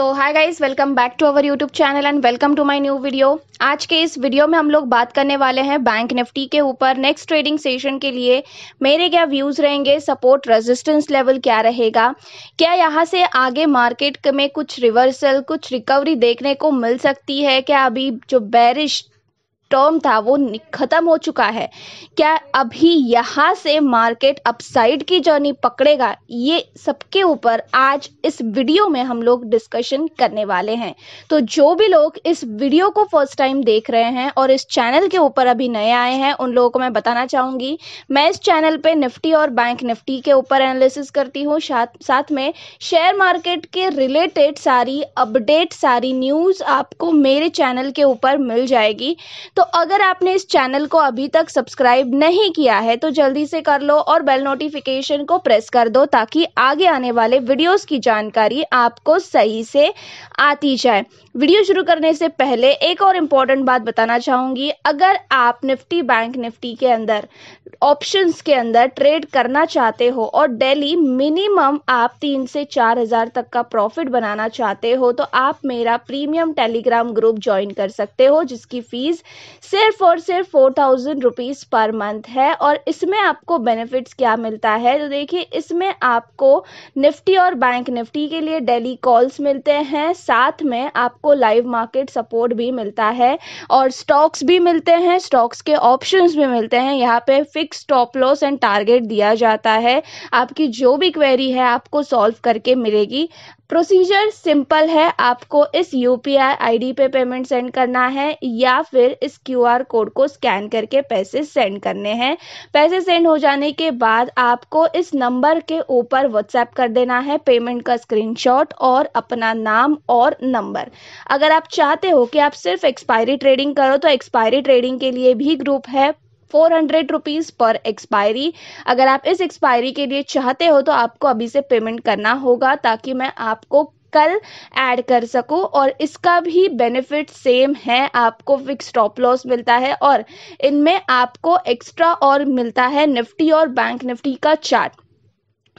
so hi guys welcome back to our YouTube channel and welcome to my new video आज के इस video में हम लोग बात करने वाले हैं बैंक निफ्टी के ऊपर नेक्स्ट ट्रेडिंग सेशन के लिए मेरे क्या व्यूज़ रहेंगे सपोर्ट रेजिस्टेंस लेवल क्या रहेगा क्या यहाँ से आगे मार्केट में कुछ रिवर्सल कुछ रिकवरी देखने को मिल सकती है क्या अभी जो बैरिश टर्म था वो ख़त्म हो चुका है क्या अभी यहाँ से मार्केट अपसाइड की जर्नी पकड़ेगा ये सबके ऊपर आज इस वीडियो में हम लोग डिस्कशन करने वाले हैं तो जो भी लोग इस वीडियो को फर्स्ट टाइम देख रहे हैं और इस चैनल के ऊपर अभी नए आए हैं उन लोगों को मैं बताना चाहूँगी मैं इस चैनल पर निफ्टी और बैंक निफ्टी के ऊपर एनालिसिस करती हूँ साथ में शेयर मार्केट के रिलेटेड सारी अपडेट सारी न्यूज़ आपको मेरे चैनल के ऊपर मिल जाएगी तो तो अगर आपने इस चैनल को अभी तक सब्सक्राइब नहीं किया है तो जल्दी से कर लो और बेल नोटिफिकेशन को प्रेस कर दो ताकि आगे आने वाले वीडियोस की जानकारी आपको सही से आती जाए वीडियो शुरू करने से पहले एक और इम्पॉर्टेंट बात बताना चाहूँगी अगर आप निफ्टी बैंक निफ्टी के अंदर ऑप्शंस के अंदर ट्रेड करना चाहते हो और डेली मिनिमम आप तीन से चार हज़ार तक का प्रॉफिट बनाना चाहते हो तो आप मेरा प्रीमियम टेलीग्राम ग्रुप ज्वाइन कर सकते हो जिसकी फ़ीस सिर्फ और सिर्फ four thousand rupees per month है और इसमें आपको बेनिफिट्स क्या मिलता है तो देखिए इसमें आपको निफ्टी और बैंक निफ्टी के लिए डेली कॉल्स मिलते हैं साथ में आपको लाइव मार्केट सपोर्ट भी मिलता है और स्टॉक्स भी मिलते हैं स्टॉक्स के ऑप्शन भी मिलते हैं यहाँ पे fix stop loss and target दिया जाता है आपकी जो भी क्वेरी है आपको सॉल्व करके मिलेगी प्रोसीजर सिंपल है आपको इस U P I I D पे पेमेंट सेंड करना है या फिर इस क्यू आर कोड को स्कैन करके पैसे सेंड करने हैं पैसे सेंड हो जाने के बाद आपको इस नंबर के ऊपर व्हाट्सएप कर देना है पेमेंट का स्क्रीनशॉट और अपना नाम और नंबर अगर आप चाहते हो कि आप सिर्फ एक्सपायरी ट्रेडिंग करो तो एक्सपायरी ट्रेडिंग के लिए भी ग्रुप है four hundred rupees per expiry अगर आप इस एक्सपायरी के लिए चाहते हो तो आपको अभी से पेमेंट करना होगा ताकि मैं आपको कल ऐड कर सकूं और इसका भी बेनिफिट सेम है आपको फिक्स स्टॉप लॉस मिलता है और इनमें आपको एक्स्ट्रा और मिलता है निफ्टी और बैंक निफ्टी का चार्ट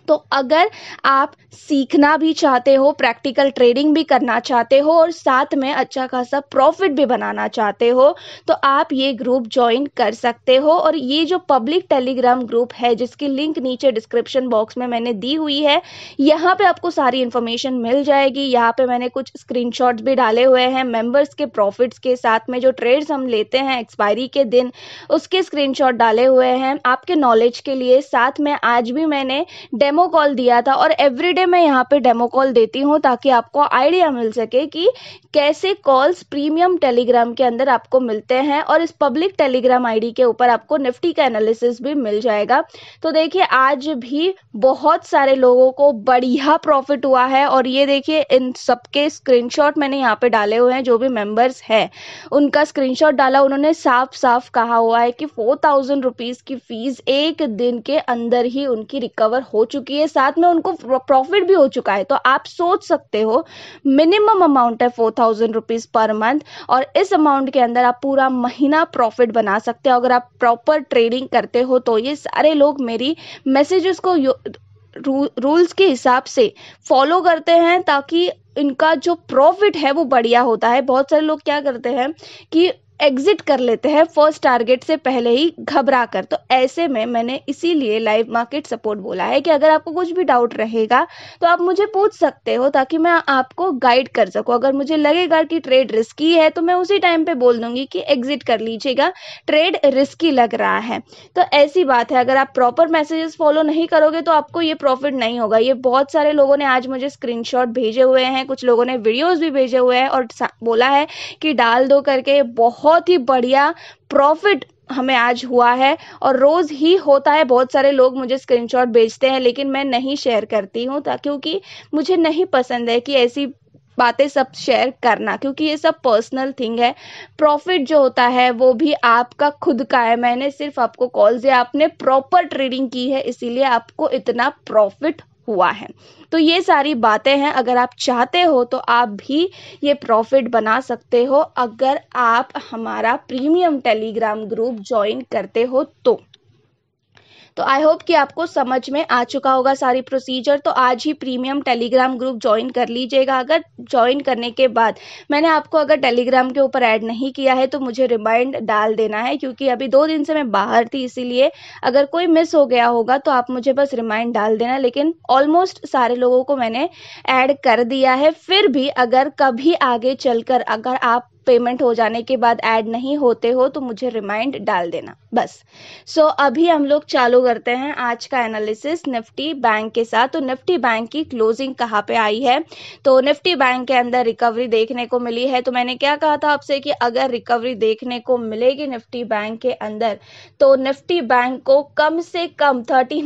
तो अगर आप सीखना भी चाहते हो प्रैक्टिकल ट्रेडिंग भी करना चाहते हो और साथ में अच्छा खासा प्रॉफिट भी बनाना चाहते हो तो आप ये ग्रुप ज्वाइन कर सकते हो और ये जो पब्लिक टेलीग्राम ग्रुप है जिसकी लिंक नीचे डिस्क्रिप्शन बॉक्स में मैंने दी हुई है यहाँ पे आपको सारी इन्फॉर्मेशन मिल जाएगी यहाँ पे मैंने कुछ स्क्रीन भी डाले हुए हैं मेम्बर्स के प्रॉफिट्स के साथ में जो ट्रेड्स हम लेते हैं एक्सपायरी के दिन उसके स्क्रीन डाले हुए हैं आपके नॉलेज के लिए साथ में आज भी मैंने डेमो डेमो कॉल दिया था और एवरीडे मैं यहाँ पे डेमो कॉल देती हूँ ताकि आपको आइडिया मिल सके कि कैसे कॉल्स प्रीमियम टेलीग्राम के अंदर आपको मिलते हैं और इस पब्लिक टेलीग्राम आईडी के ऊपर आपको निफ्टी का एनालिसिस भी मिल जाएगा तो देखिए आज भी बहुत सारे लोगों को बढ़िया प्रॉफिट हुआ है और ये देखिए इन सबके स्क्रीनशॉट मैंने यहाँ पे डाले हुए हैं जो भी मेम्बर्स हैं उनका स्क्रीन डाला उन्होंने साफ साफ कहा हुआ है कि फोर थाउजेंड रुपीज़ की फीस एक दिन के अंदर ही उनकी रिकवर हो चुकी चुकी है साथ में उनको प्रॉफिट भी हो चुका है तो आप सोच सकते हो मिनिमम अमाउंट है four thousand rupees per month और इस अमाउंट के अंदर आप पूरा महीना प्रॉफिट बना सकते हो अगर आप प्रॉपर ट्रेडिंग करते हो तो ये सारे लोग मेरी मैसेजेस को रूल्स के हिसाब से फॉलो करते हैं ताकि इनका जो प्रॉफिट है वो बढ़िया होता है बहुत सारे लोग क्या करते हैं कि एग्जिट कर लेते हैं फर्स्ट टारगेट से पहले ही घबरा कर तो ऐसे में मैंने इसीलिए लाइव मार्केट सपोर्ट बोला है कि अगर आपको कुछ भी डाउट रहेगा तो आप मुझे पूछ सकते हो ताकि मैं आपको गाइड कर सकूं अगर मुझे लगेगा कि ट्रेड रिस्की है तो मैं उसी टाइम पे बोल दूंगी कि एग्जिट कर लीजिएगा ट्रेड रिस्की लग रहा है तो ऐसी बात है अगर आप प्रॉपर मैसेजेस फॉलो नहीं करोगे तो आपको ये प्रॉफिट नहीं होगा ये बहुत सारे लोगों ने आज मुझे स्क्रीन भेजे हुए हैं कुछ लोगों ने वीडियोज भी भेजे हुए हैं और बोला है कि डाल दो करके बहुत बहुत ही बढ़िया प्रॉफिट हमें आज हुआ है और रोज़ ही होता है बहुत सारे लोग मुझे स्क्रीनशॉट भेजते हैं लेकिन मैं नहीं शेयर करती हूँ क्योंकि मुझे नहीं पसंद है कि ऐसी बातें सब शेयर करना क्योंकि ये सब पर्सनल थिंग है प्रॉफिट जो होता है वो भी आपका खुद का है मैंने सिर्फ आपको कॉल दिया आपने प्रॉपर ट्रेडिंग की है इसीलिए आपको इतना प्रॉफिट हुआ है तो ये सारी बातें हैं अगर आप चाहते हो तो आप भी ये प्रॉफिट बना सकते हो अगर आप हमारा प्रीमियम टेलीग्राम ग्रुप ज्वाइन करते हो तो तो आई होप कि आपको समझ में आ चुका होगा सारी प्रोसीजर तो आज ही प्रीमियम टेलीग्राम ग्रुप ज्वाइन कर लीजिएगा अगर ज्वाइन करने के बाद मैंने आपको अगर टेलीग्राम के ऊपर ऐड नहीं किया है तो मुझे रिमाइंड डाल देना है क्योंकि अभी दो दिन से मैं बाहर थी इसीलिए अगर कोई मिस हो गया होगा तो आप मुझे बस रिमाइंड डाल देना लेकिन ऑलमोस्ट सारे लोगों को मैंने ऐड कर दिया है फिर भी अगर कभी आगे चलकर अगर आप पेमेंट हो जाने के बाद ऐड नहीं होते हो तो मुझे रिमाइंड डाल देना बस सो so, अभी हम लोग चालू करते हैं आज का एनालिसिस निफ्टी बैंक के साथ तो निफ्टी बैंक की क्लोजिंग कहाँ पे आई है तो निफ्टी बैंक के अंदर रिकवरी देखने को मिली है तो मैंने क्या कहा था आपसे कि अगर रिकवरी देखने को मिलेगी निफ्टी बैंक के अंदर तो निफ्टी बैंक को कम से कम थर्टी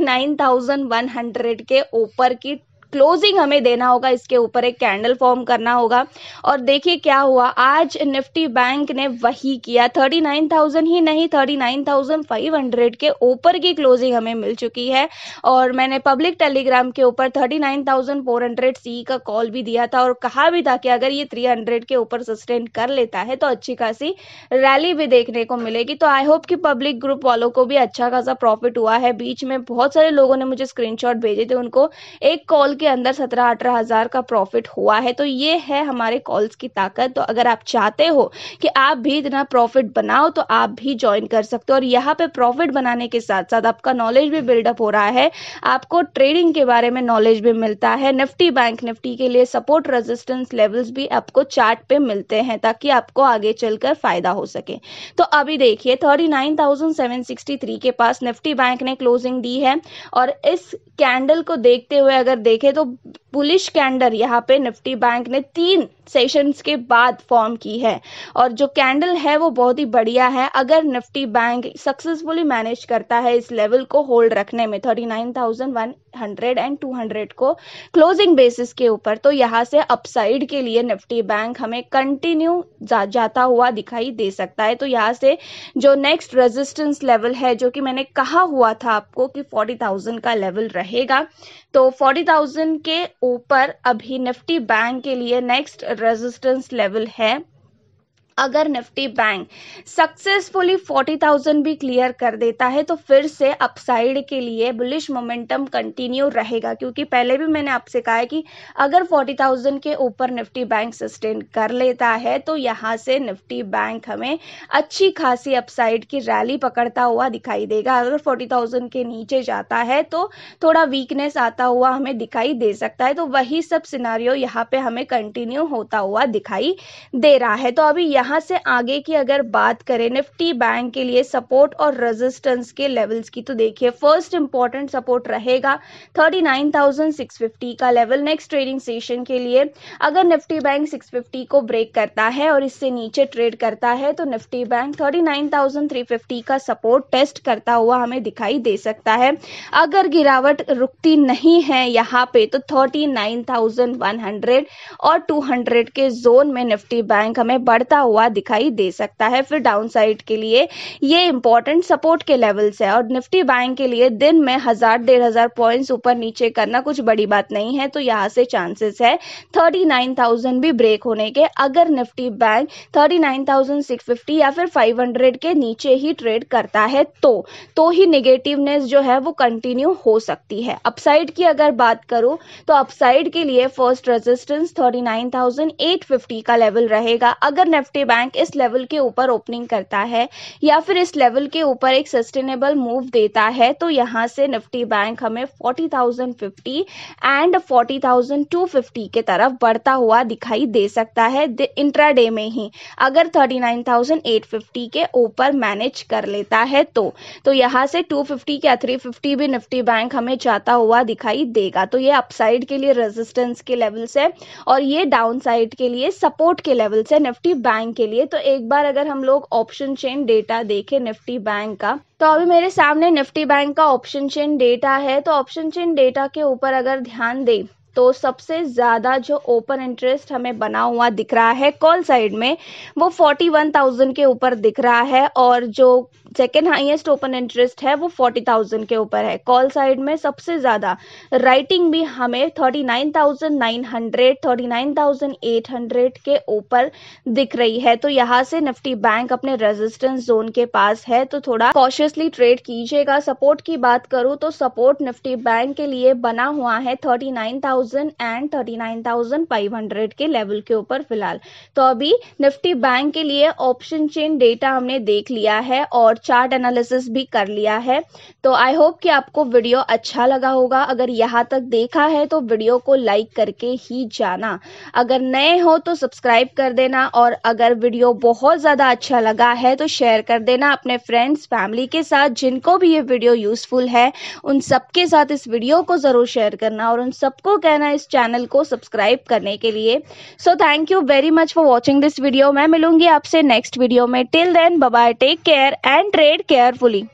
के ऊपर की क्लोजिंग हमें देना होगा इसके ऊपर एक कैंडल फॉर्म करना होगा और देखिए क्या हुआ आज निफ्टी बैंक ने वही किया 39,000 ही नहीं 39,500 के ऊपर की क्लोजिंग हमें मिल चुकी है और मैंने पब्लिक टेलीग्राम के ऊपर 39,400 सी का कॉल भी दिया था और कहा भी था कि अगर ये 300 के ऊपर सस्टेन कर लेता है तो अच्छी खासी रैली भी देखने को मिलेगी तो आई होप की पब्लिक ग्रुप वालों को भी अच्छा खासा प्रॉफिट हुआ है बीच में बहुत सारे लोगों ने मुझे स्क्रीनशॉट भेजे थे उनको एक कॉल के अंदर सत्रह अठारह हज़ार का प्रॉफिट हुआ है तो ये है हमारे कॉल्स की ताकत तो अगर आप चाहते हो कि आप भी इतना प्रॉफिट बनाओ तो आप भी ज्वाइन कर सकते हो और यहाँ पे प्रॉफिट बनाने के साथ साथ आपका नॉलेज भी बिल्डअप हो रहा है आपको ट्रेडिंग के बारे में नॉलेज भी मिलता है निफ्टी बैंक निफ्टी के लिए सपोर्ट रेजिस्टेंस लेवल्स भी आपको चार्ट पे मिलते हैं ताकि आपको आगे चलकर फायदा हो सके तो अभी देखिए थर्टी नाइन थाउजेंड के पास निफ्टी बैंक ने क्लोजिंग दी है और इस कैंडल को देखते हुए अगर देखें देखें तो पुलिस कैंडर यहाँ पे निफ्टी बैंक ने तीन सेशंस के बाद फॉर्म की है और जो कैंडल है वो बहुत ही बढ़िया है अगर निफ्टी बैंक सक्सेसफुली मैनेज करता है इस लेवल को होल्ड रखने में thirty nine thousand one hundred and two hundred को क्लोजिंग बेसिस के ऊपर तो यहाँ से अपसाइड के लिए निफ्टी बैंक हमें कंटिन्यू जा, जाता हुआ दिखाई दे सकता है तो यहाँ से जो नेक्स्ट रेजिस्टेंस लेवल है जो कि मैंने कहा हुआ था आपको कि फोर्टी थाउजेंड का लेवल रहेगा तो फोर्टी थाउजेंड के ऊपर अभी निफ्टी बैंक के लिए नेक्स्ट रेजिस्टेंस लेवल है अगर निफ्टी बैंक सक्सेसफुली 40,000 भी क्लियर कर देता है तो फिर से अपसाइड के लिए बुलिश मोमेंटम कंटिन्यू रहेगा क्योंकि पहले भी मैंने आपसे कहा है कि अगर 40,000 के ऊपर निफ्टी बैंक सस्टेन कर लेता है तो यहां से निफ्टी बैंक हमें अच्छी खासी अपसाइड की रैली पकड़ता हुआ दिखाई देगा अगर फोर्टी के नीचे जाता है तो थोड़ा वीकनेस आता हुआ हमें दिखाई दे सकता है तो वही सब सिनारियो यहाँ पे हमें कंटिन्यू होता हुआ दिखाई दे रहा है तो अभी यहाँ यहाँ से आगे की अगर बात करें निफ्टी बैंक के लिए सपोर्ट और रेजिस्टेंस के लेवल्स की तो देखिए फर्स्ट इंपॉर्टेंट सपोर्ट रहेगा 39,650 का लेवल नेक्स्ट ट्रेडिंग सेशन के लिए अगर निफ्टी बैंक 650 को ब्रेक करता है और इससे नीचे ट्रेड करता है तो निफ्टी बैंक 39,350 का सपोर्ट टेस्ट करता हुआ हमें दिखाई दे सकता है अगर गिरावट रुकती नहीं है यहाँ पे तो थर्टी और टू के जोन में निफ्टी बैंक हमें बढ़ता हुआ हुआ दिखाई दे सकता है फिर डाउन साइड के लिए ये इंपॉर्टेंट सपोर्ट के लेवल्स है और निफ्टी बैंक के लिए दिन में हजार डेढ़ हजार पॉइंट ऊपर नीचे करना कुछ बड़ी बात नहीं है तो यहाँ से चांसेस है थर्टी नाइन थाउजेंड भी ब्रेक होने के अगर Nifty bank thirty nine thousand six fifty या फिर फाइव हंड्रेड के नीचे ही ट्रेड करता है तो तो ही निगेटिवनेस जो है वो कंटिन्यू हो सकती है अपसाइड की अगर बात करूं तो अपसाइड के लिए फर्स्ट रेजिस्टेंस 39,850 का लेवल रहेगा अगर निफ्टी कोई बैंक इस लेवल के ऊपर ओपनिंग करता है या फिर इस लेवल के ऊपर एक सस्टेनेबल मूव देता है तो यहाँ से निफ्टी बैंक हमें फोर्टी एंड फोर्टी के तरफ बढ़ता हुआ दिखाई दे सकता है इंट्रा डे में ही अगर थर्टी के ऊपर मैनेज कर लेता है तो तो यहाँ से 250 फिफ्टी या थ्री भी निफ्टी बैंक हमें जाता हुआ दिखाई देगा तो ये अपसाइड के लिए रेजिस्टेंस के लेवल से और ये डाउन के लिए सपोर्ट के लेवल से निफ्टी बैंक के लिए तो एक बार अगर हम लोग ऑप्शन चेन डेटा देखें निफ्टी बैंक का तो अभी मेरे सामने निफ्टी बैंक का ऑप्शन चेन डेटा है तो ऑप्शन चेन डेटा के ऊपर अगर ध्यान दें तो सबसे ज़्यादा जो ओपन इंटरेस्ट हमें बना हुआ दिख रहा है कॉल साइड में वो 41,000 के ऊपर दिख रहा है और जो सेकेंड हाईएस्ट ओपन इंटरेस्ट है वो फोर्टी थाउजेंड के ऊपर है कॉल साइड में सबसे ज़्यादा राइटिंग भी हमें thirty nine thousand nine hundred thirty nine thousand eight hundred के ऊपर दिख रही है तो यहाँ से निफ्टी बैंक अपने रेजिस्टेंस जोन के पास है तो थोड़ा कॉशियसली ट्रेड कीजिएगा सपोर्ट की बात करूँ तो सपोर्ट निफ्टी बैंक के लिए बना हुआ है thirty nine thousand and thirty nine thousand five hundred के लेवल के ऊपर फिलहाल तो अभी निफ्टी बैंक के लिए ऑप्शन चेन डेटा हमने देख लिया है और चार्ट एनालिसिस भी कर लिया है तो आई होप कि आपको वीडियो अच्छा लगा होगा अगर यहाँ तक देखा है तो वीडियो को लाइक करके ही जाना अगर नए हो तो सब्सक्राइब कर देना और अगर वीडियो बहुत ज़्यादा अच्छा लगा है तो शेयर कर देना अपने फ्रेंड्स फैमिली के साथ जिनको भी ये वीडियो यूज़फुल है उन सबके साथ इस वीडियो को ज़रूर शेयर करना और उन सबको कहना इस चैनल को सब्सक्राइब करने के लिए so thank you very much for watching this video मैं मिलूंगी आपसे नेक्स्ट वीडियो में till then bye take care and Trade carefully